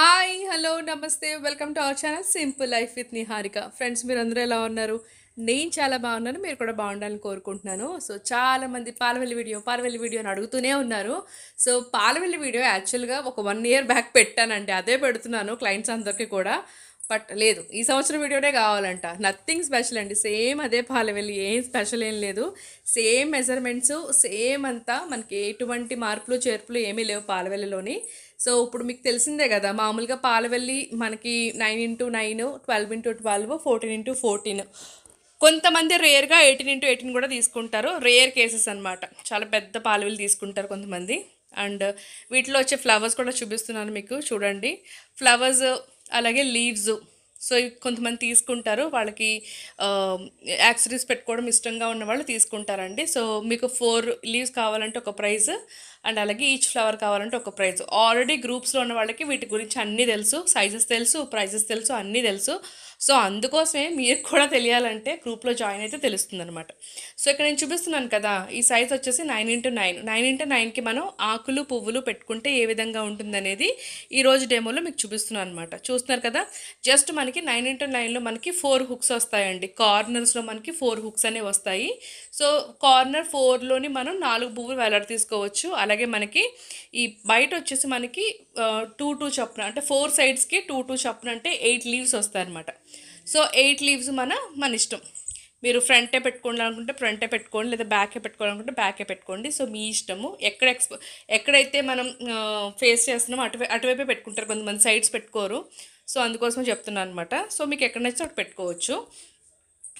hi hello నమస్తే welcome to our channel simple life with Niharika friends మీరు అందరూ ఎలా ఉన్నారు నేను చాలా బాగున్నాను మీరు కూడా బాగుండాలని కోరుకుంటున్నాను సో చాలామంది పాలవెల్లి వీడియో పాలవెల్లి వీడియో అని అడుగుతూనే ఉన్నారు సో పాలవెల్లి వీడియో యాక్చువల్గా ఒక వన్ ఇయర్ బ్యాక్ పెట్టానండి అదే పెడుతున్నాను క్లయింట్స్ అందరికీ కూడా బట్ లేదు ఈ సంవత్సరం వీడియోనే కావాలంట నథింగ్ స్పెషల్ అండి సేమ్ అదే పాలవెల్లి ఏం స్పెషల్ ఏం లేదు సేమ్ మెజర్మెంట్స్ సేమ్ అంతా మనకి ఎటువంటి మార్పులు చేర్పులు ఏమీ లేవు పాలవెల్లిలోని సో ఇప్పుడు మీకు తెలిసిందే కదా మామూలుగా పాలవెల్లి మనకి nine into nine twelve into twelve fourteen into fourteen కొంతమంది రేర్గా ఎయిటీన్ ఇంటూ ఎయిటీన్ కూడా తీసుకుంటారు రేర్ కేసెస్ అనమాట చాలా పెద్ద పాలవెల్లి తీసుకుంటారు కొంతమంది అండ్ వీటిలో వచ్చే ఫ్లవర్స్ కూడా చూపిస్తున్నాను మీకు చూడండి ఫ్లవర్స్ అలాగే లీవ్స్ సో కొంతమంది తీసుకుంటారు వాళ్ళకి యాక్సరీస్ పెట్టుకోవడం ఇష్టంగా ఉన్న వాళ్ళు తీసుకుంటారండి సో మీకు ఫోర్ లీవ్స్ కావాలంటే ఒక ప్రైజ్ అండ్ అలాగే ఈచ్ ఫ్లవర్ కావాలంటే ఒక ప్రైజ్ ఆల్రెడీ గ్రూప్స్లో ఉన్న వాళ్ళకి వీటి గురించి అన్నీ తెలుసు సైజెస్ తెలుసు ప్రైజెస్ తెలుసు అన్నీ తెలుసు సో అందుకోసమే మీరు కూడా తెలియాలంటే గ్రూప్లో జాయిన్ అయితే తెలుస్తుంది అనమాట సో ఇక్కడ నేను చూపిస్తున్నాను కదా ఈ సైజ్ వచ్చేసి nine into nine nine into నైన్కి మనం ఆకులు పువ్వులు పెట్టుకుంటే ఏ విధంగా ఉంటుందనేది ఈరోజు డెమోలో మీకు చూపిస్తున్నాను అనమాట చూస్తున్నారు కదా జస్ట్ మనకి నైన్ ఇంటూ నైన్లో మనకి ఫోర్ హుక్స్ వస్తాయండి కార్నర్స్లో మనకి ఫోర్ హుక్స్ అనేవి వస్తాయి సో కార్నర్ ఫోర్లోని మనం నాలుగు పువ్వులు వేలాడ తీసుకోవచ్చు అలాగే మనకి ఈ బయట వచ్చేసి మనకి టూ టూ చప్పున అంటే ఫోర్ సైడ్స్కి టూ టూ చప్పున అంటే ఎయిట్ లీవ్స్ వస్తాయి అనమాట సో ఎయిట్ లీవ్స్ మన మన ఇష్టం మీరు ఫ్రంటే పెట్టుకోండి అనుకుంటే ఫ్రంటే పెట్టుకోండి లేదా బ్యాకే పెట్టుకోవాలనుకుంటే బ్యాకే పెట్టుకోండి సో మీ ఇష్టము ఎక్కడ ఎక్స్ ఎక్కడైతే మనం ఫేస్ చేస్తున్నామో అటువై అటువైపే పెట్టుకుంటారు కొంతమంది సైడ్స్ పెట్టుకోరు సో అందుకోసం చెప్తున్నాను అనమాట సో మీకు ఎక్కడ నచ్చితే అటు పెట్టుకోవచ్చు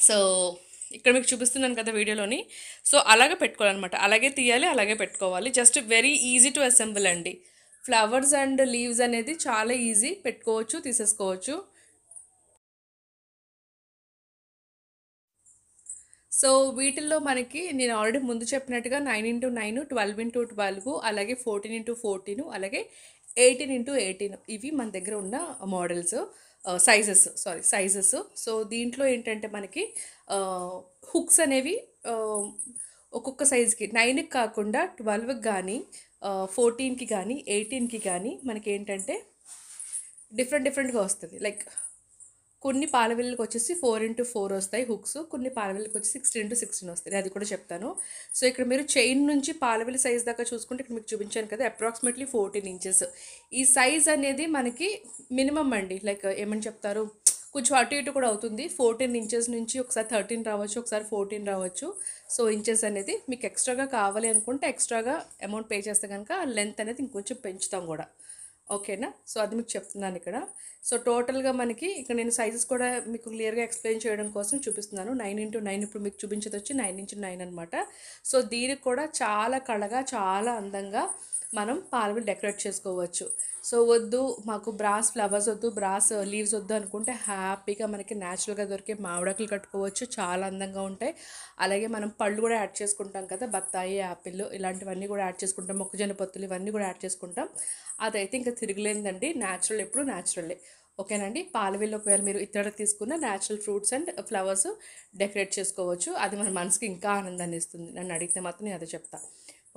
సో ఇక్కడ మీకు చూపిస్తున్నాను కదా వీడియోలోని సో అలాగే పెట్టుకోవాలన్నమాట అలాగే తీయాలి అలాగే పెట్టుకోవాలి just very easy to assemble అండి ఫ్లవర్స్ అండ్ లీవ్స్ అనేది చాలా ఈజీ పెట్టుకోవచ్చు తీసేసుకోవచ్చు సో వీటిల్లో మనకి నేను ఆల్రెడీ ముందు చెప్పినట్టుగా nine into nine twelve into twelve అలాగే ఫోర్టీన్ ఇంటూ ఫోర్టీన్ అలాగే ఎయిటీన్ ఇంటూ ఎయిటీన్ ఇవి మన దగ్గర ఉన్న models sizes sorry sizes so దీంట్లో ఏంటంటే మనకి హుక్స్ అనేవి ఒక్కొక్క సైజ్కి నైన్కి కాకుండా ట్వెల్వ్కి కానీ ఫోర్టీన్కి కానీ ఎయిటీన్కి కానీ మనకి ఏంటంటే డిఫరెంట్ డిఫరెంట్గా వస్తుంది లైక్ కొన్ని పాలవెల్లికి వచ్చేసి ఫోర్ ఇంటూ ఫోర్ వస్తాయి హుక్స్ కొన్ని పాలవెల్లికి వచ్చి సిక్స్టీన్ ఇంటూ సిక్స్టీన్ వస్తాయి అది కూడా చెప్తాను సో ఇక్కడ మీరు చైన్ నుంచి పాలవెల్లి సైజ్ దాకా చూసుకుంటే ఇక్కడ మీకు చూపించాను కదా అప్రాక్సిమేట్లీ ఫోర్టీన్ ఇంచెస్ ఈ సైజ్ అనేది మనకి మినిమం అండి లైక్ ఏమని చెప్తారు కొంచెం అటు ఇటు కూడా అవుతుంది ఫోర్టీన్ ఇంచెస్ నుంచి ఒకసారి థర్టీన్ రావచ్చు ఒకసారి ఫోర్టీన్ రావచ్చు సో ఇంచెస్ అనేది మీకు ఎక్స్ట్రాగా కావాలి అనుకుంటే ఎక్స్ట్రాగా అమౌంట్ పే చేస్తే కనుక లెంత్ అనేది ఇంకొంచెం పెంచుతాం కూడా ఓకేనా సో అది మీకు చెప్తున్నాను ఇక్కడ సో టోటల్గా మనకి ఇక్కడ నేను సైజెస్ కూడా మీకు క్లియర్గా ఎక్స్ప్లెయిన్ చేయడం కోసం చూపిస్తున్నాను నైన్ ఇంటూ నైన్ ఇప్పుడు మీకు చూపించేది వచ్చి నైన్ ఇంటూ నైన్ అనమాట సో దీనికి కూడా చాలా కళగా చాలా అందంగా మనం పాల్గొని డెకరేట్ చేసుకోవచ్చు సో వద్దు మాకు బ్రాస్ ఫ్లవర్స్ వద్దు బ్రాస్ లీవ్స్ uh, వద్దు అనుకుంటే హ్యాపీగా మనకి న్యాచురల్గా దొరికే మామిడాకులు కట్టుకోవచ్చు చాలా అందంగా ఉంటాయి అలాగే మనం పళ్ళు కూడా యాడ్ చేసుకుంటాం కదా బత్తాయి యాపిల్ ఇలాంటివన్నీ కూడా యాడ్ చేసుకుంటాం మొక్కజొన్న పొత్తులు ఇవన్నీ కూడా యాడ్ చేసుకుంటాం అదైతే ఇంకా తిరగలేదండి న్యాచురల్ ఎప్పుడు న్యాచురలే ఓకేనండి పాలవీలు ఒకవేళ మీరు ఇతర తీసుకున్న natural fruits and flowers decorate చేసుకోవచ్చు అది మన మనసుకి ఇంకా ఆనందాన్ని ఇస్తుంది నన్ను అడిగితే మాత్రం నేను అదే చెప్తాను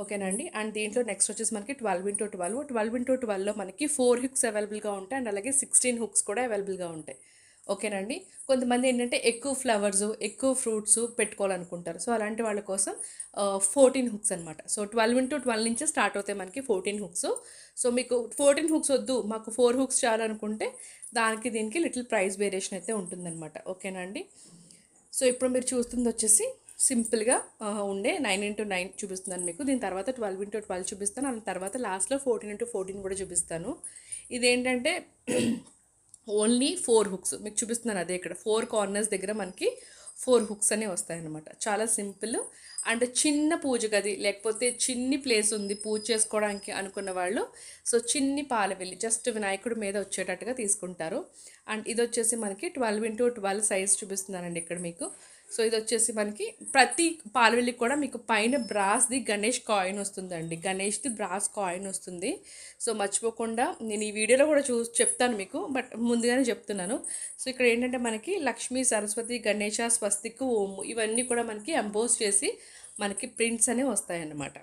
ఓకేనండి అండ్ దీంట్లో నెక్స్ట్ వచ్చేసి మనకి twelve into twelve twelve into ట్వెల్వ్లో మనకి ఫోర్ హుక్స్ అవైలబుల్గా ఉంటాయి అండ్ అలాగే సిక్స్టీన్ హుక్స్ కూడా అవైలబుల్గా ఉంటాయి ఓకేనండి కొంతమంది ఏంటంటే ఎక్కువ ఫ్లవర్స్ ఎక్కువ ఫ్రూట్స్ పెట్టుకోవాలనుకుంటారు సో అలాంటి వాళ్ళ కోసం ఫోర్టీన్ హుక్స్ అనమాట సో ట్వెల్వ్ ఇంటూ ట్వెల్వ్ నుంచి స్టార్ట్ అవుతాయి మనకి ఫోర్టీన్ హుక్స్ సో మీకు ఫోర్టీన్ హుక్స్ వద్దు మాకు ఫోర్ హుక్స్ చేయాలనుకుంటే దానికి దీనికి లిటిల్ ప్రైస్ వేరియేషన్ అయితే ఉంటుందన్నమాట ఓకేనండి సో ఇప్పుడు మీరు చూస్తుంది వచ్చేసి సింపుల్గా ఉండే నైన్ ఇంటూ నైన్ చూపిస్తున్నాను మీకు దీని తర్వాత ట్వెల్వ్ ఇంటూ ట్వెల్వ్ చూపిస్తాను అండ్ తర్వాత లాస్ట్లో ఫోర్టీన్ ఇంటూ ఫోర్టీన్ కూడా చూపిస్తాను ఇదేంటంటే ఓన్లీ ఫోర్ హుక్స్ మీకు చూపిస్తున్నాను అదే ఇక్కడ ఫోర్ కార్నర్స్ దగ్గర మనకి ఫోర్ హుక్స్ అనే వస్తాయన్నమాట చాలా సింపుల్ అండ్ చిన్న పూజ గది లేకపోతే చిన్ని ప్లేస్ ఉంది పూజ చేసుకోవడానికి అనుకున్న వాళ్ళు సో చిన్ని పాలవెల్లి జస్ట్ వినాయకుడు మీద వచ్చేటట్టుగా తీసుకుంటారు అండ్ ఇది వచ్చేసి మనకి ట్వెల్వ్ ఇంటూ ట్వెల్వ్ సైజ్ చూపిస్తున్నానండి ఇక్కడ మీకు సో ఇది వచ్చేసి మనకి ప్రతి పాలవెల్లికి కూడా మీకు పైన బ్రాస్ది గణేష్ కాయిన్ వస్తుందండి గణేష్ది బ్రాస్ కాయిన్ వస్తుంది సో మర్చిపోకుండా నేను ఈ వీడియోలో కూడా చూ చెప్తాను మీకు బట్ ముందుగానే చెప్తున్నాను సో ఇక్కడ ఏంటంటే మనకి లక్ష్మీ సరస్వతి గణేష స్వస్తిక్ ఓము ఇవన్నీ కూడా మనకి ఎంపోజ్ చేసి మనకి ప్రింట్స్ అనేవి వస్తాయన్నమాట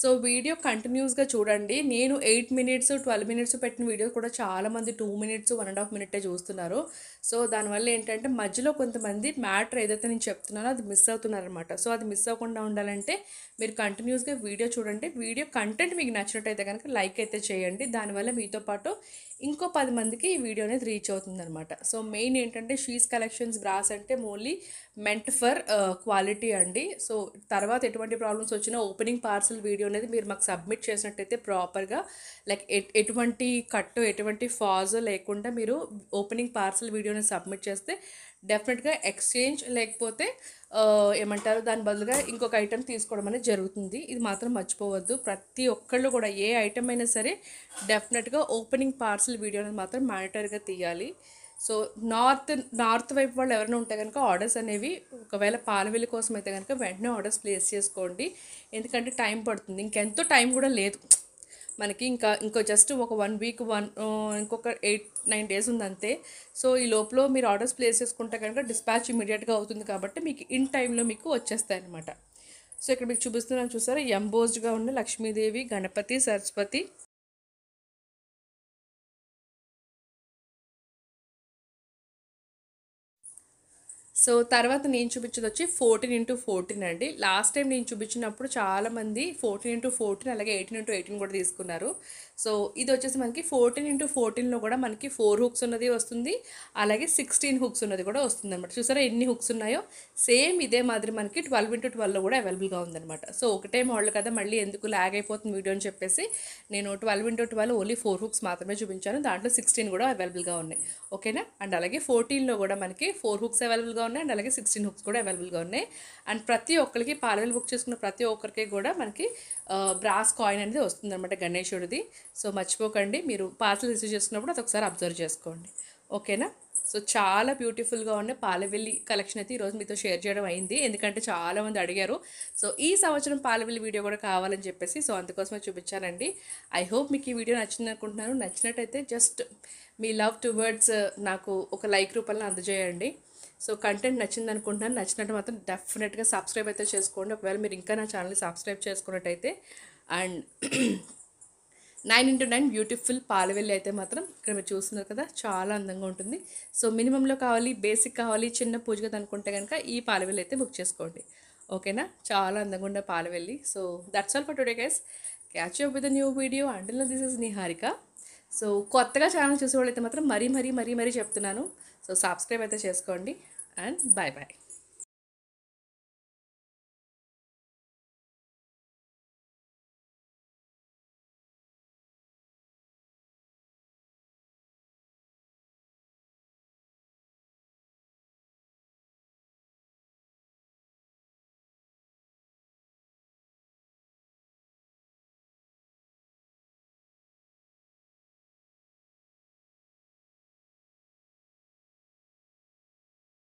సో వీడియో కంటిన్యూస్గా చూడండి నేను ఎయిట్ మినిట్స్ ట్వెల్వ్ మినిట్స్ పెట్టిన వీడియో కూడా చాలామంది two minutes one and half మినిటే చూస్తున్నారు సో దానివల్ల ఏంటంటే మధ్యలో కొంతమంది మ్యాటర్ ఏదైతే నేను చెప్తున్నానో అది మిస్ అవుతున్నారనమాట సో అది మిస్ అవ్వకుండా ఉండాలంటే మీరు కంటిన్యూస్గా వీడియో చూడండి వీడియో కంటెంట్ మీకు నచ్చినట్టయితే కనుక లైక్ అయితే చేయండి దానివల్ల మీతో పాటు ఇంకో పది మందికి ఈ వీడియో అనేది రీచ్ అవుతుందనమాట సో మెయిన్ ఏంటంటే షీస్ కలెక్షన్స్ బ్రాస్ అంటే ఓన్లీ మెంట్ ఫర్ క్వాలిటీ అండి సో తర్వాత ఎటువంటి ప్రాబ్లమ్స్ వచ్చినా ఓపెనింగ్ పార్సల్ వీడియో అనేది మీరు మాకు సబ్మిట్ చేసినట్టయితే ప్రాపర్గా లైక్ ఎటువంటి కట్టు ఎటువంటి ఫాజ్ లేకుండా మీరు ఓపెనింగ్ పార్సల్ వీడియోని సబ్మిట్ చేస్తే డెఫినెట్గా ఎక్స్చేంజ్ లేకపోతే uh, ఏమంటారు దాని బదులుగా ఇంకొక ఐటెం తీసుకోవడం అనేది జరుగుతుంది ఇది మాత్రం మర్చిపోవద్దు ప్రతి ఒక్కళ్ళు కూడా ఏ ఐటెం అయినా సరే డెఫినెట్గా ఓపెనింగ్ పార్సల్ వీడియో అనేది మాత్రం మానిటర్గా తీయాలి సో నార్త్ నార్త్ వైపు వాళ్ళు ఎవరైనా ఉంటే కనుక ఆర్డర్స్ అనేవి ఒకవేళ పాలవెల్లి కోసం అయితే కనుక వెంటనే ఆర్డర్స్ ప్లేస్ చేసుకోండి ఎందుకంటే టైం పడుతుంది ఇంకెంతో టైం కూడా లేదు మనకి ఇంకా ఇంకో జస్ట్ ఒక వన్ వీక్ వన్ ఇంకొక ఎయిట్ నైన్ డేస్ ఉందంతే సో ఈ లోపల మీరు ఆర్డర్స్ ప్లేస్ చేసుకుంటే కనుక డిస్పాచ్ ఇమీడియట్గా అవుతుంది కాబట్టి మీకు ఇన్ టైంలో మీకు వచ్చేస్తాయి అనమాట సో ఇక్కడ మీకు చూపిస్తున్నాను చూసారా ఎంబోజ్డ్గా ఉన్న లక్ష్మీదేవి గణపతి సరస్వతి సో తర్వాత నేను చూపించేది వచ్చి ఫోర్టీన్ ఇంటూ ఫోర్టీన్ అండి లాస్ట్ టైం నేను చూపించినప్పుడు చాలామంది ఫోర్టీన్ ఇంటూ ఫోర్టీన్ అలాగే ఎయిటీన్ ఇంటూ ఎయిటీన్ కూడా తీసుకున్నారు సో ఇది వచ్చేసి మనకి ఫోర్టీన్ ఇంటూ ఫోర్టీన్లో కూడా మనకి ఫోర్ హుక్స్ ఉన్నది వస్తుంది అలాగే సిక్స్టీన్ హుక్స్ ఉన్నది కూడా వస్తుంది అనమాట చూసారా ఎన్ని హుక్స్ ఉన్నాయో సేమ్ ఇదే మాదిరి మనకి ట్వెల్వ్ ఇంటూ ట్వెల్వ్లో కూడా అవైలబుల్గా ఉందన్నమాట సో ఒకటే మోడల్ కదా మళ్ళీ ఎందుకు లాగ్ అయిపోతుంది వీడియో అని చెప్పేసి నేను twelve into twelve only four hooks మాత్రమే చూపించాను దాంట్లో సిక్స్టీన్ కూడా అవైలబుల్గా ఉన్నాయి ఓకేనా అండ్ అలాగే ఫోర్టీన్లో కూడా మనకి ఫోర్ హుక్స్ అవైలబుల్గా ఉన్నాయి అండ్ అలాగే సిక్స్టీన్ హుక్స్ కూడా అవైలబుల్గా ఉన్నాయి అండ్ ప్రతి ఒక్కరికి పార్వెల్ బుక్ చేసుకున్న ప్రతి ఒక్కరికి కూడా మనకి బ్రాస్ కాయిన్ అనేది వస్తుందన్నమాట గణేశుడిది సో మర్చిపోకండి మీరు పార్సల్ రిసీవ్ చేసుకున్నప్పుడు అదొకసారి ఒకసారి అబ్జర్వ్ చేసుకోండి ఓకేనా సో చాలా బ్యూటిఫుల్గా ఉండే పాలవెల్లి కలెక్షన్ అయితే ఈరోజు మీతో షేర్ చేయడం అయింది ఎందుకంటే చాలామంది అడిగారు సో ఈ సంవత్సరం పాలవెల్లి వీడియో కూడా కావాలని చెప్పేసి సో అందుకోసమే చూపించానండి ఐ హోప్ మీకు ఈ వీడియో నచ్చింది అనుకుంటున్నాను నచ్చినట్టయితే జస్ట్ మీ లవ్ టు వర్డ్స్ నాకు ఒక లైక్ రూపంలో అందజేయండి సో కంటెంట్ నచ్చింది అనుకుంటున్నాను నచ్చినట్టు మాత్రం డెఫినెట్గా సబ్స్క్రైబ్ అయితే చేసుకోండి ఒకవేళ మీరు ఇంకా నా ఛానల్ని సబ్స్క్రైబ్ చేసుకున్నట్టయితే and nine into nine beautiful పాలవెల్లి అయితే మాత్రం ఇక్కడ మీరు చూస్తున్నారు కదా చాలా అందంగా ఉంటుంది సో మినిమంలో కావాలి బేసిక్ కావాలి చిన్న పూజగా అనుకుంటే కనుక ఈ పాలవెల్లి అయితే బుక్ చేసుకోండి ఓకేనా చాలా అందంగా ఉండే పాలవెల్లి so that's all for today guys catch up with new video until this is Niharika so కొత్తగా ఛానల్ చూసే అయితే మాత్రం మరీ మరీ మరీ మరీ చెప్తున్నాను సో సబ్స్క్రైబ్ అయితే చేసుకోండి అండ్ బాయ్ బాయ్